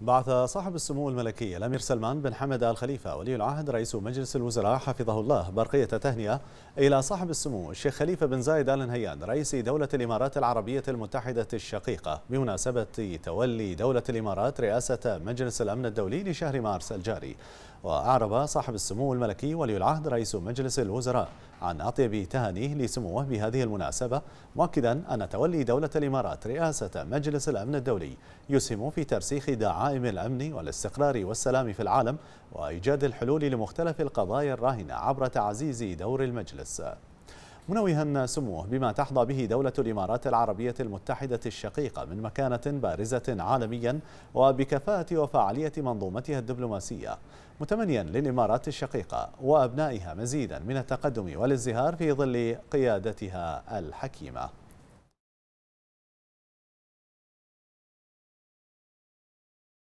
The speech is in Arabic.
بعث صاحب السمو الملكي الأمير سلمان بن حمد آل خليفة ولي العهد رئيس مجلس الوزراء حفظه الله برقية تهنئة إلى صاحب السمو الشيخ خليفة بن زايد آل نهيان رئيس دولة الإمارات العربية المتحدة الشقيقة بمناسبة تولي دولة الإمارات رئاسة مجلس الأمن الدولي لشهر مارس الجاري وأعرب صاحب السمو الملكي ولي العهد رئيس مجلس الوزراء عن أطيب تهانيه لسموه بهذه المناسبة مؤكدا أن تولي دولة الإمارات رئاسة مجلس الأمن الدولي يسهم في ترسيخ دعاء العائم الأمن والاستقرار والسلام في العالم وإيجاد الحلول لمختلف القضايا الراهنة عبر تعزيز دور المجلس منوها سموه بما تحظى به دولة الإمارات العربية المتحدة الشقيقة من مكانة بارزة عالميا وبكفاءة وفعالية منظومتها الدبلوماسية متمنيا للإمارات الشقيقة وأبنائها مزيدا من التقدم والازدهار في ظل قيادتها الحكيمة